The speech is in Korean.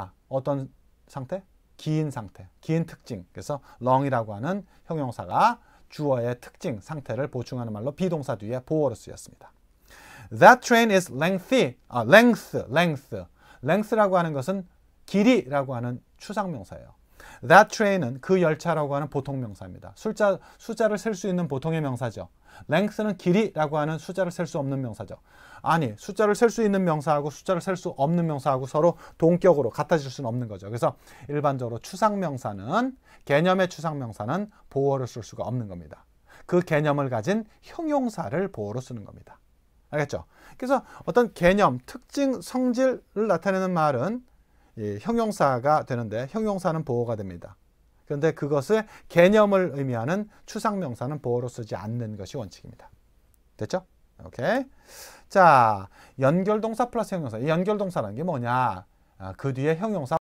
아, 어떤 상태? 기인 상태, 기인 특징. 그래서 long이라고 하는 형용사가 주어의 특징, 상태를 보충하는 말로 비동사 뒤에 보어로 쓰였습니다. That train is lengthy. 아, length, length. length라고 하는 것은 길이라고 하는 추상명사예요. That train은 그 열차라고 하는 보통 명사입니다. 숫자, 숫자를 셀 수 있는 보통의 명사죠. length는 길이라고 하는 숫자를 셀 수 없는 명사죠. 아니, 숫자를 셀 수 있는 명사하고 숫자를 셀 수 없는 명사하고 서로 동격으로 같아질 수는 없는 거죠. 그래서 일반적으로 추상명사는, 개념의 추상명사는 보어를 쓸 수가 없는 겁니다. 그 개념을 가진 형용사를 보어로 쓰는 겁니다. 알겠죠? 그래서 어떤 개념, 특징, 성질을 나타내는 말은 형용사가 되는데 형용사는 보호가 됩니다. 그런데 그것을 개념을 의미하는 추상명사는 보어로 쓰지 않는 것이 원칙입니다. 됐죠? 오케이. 자, 연결동사 플러스 형용사. 이 연결동사라는 게 뭐냐? 아, 그 뒤에 형용사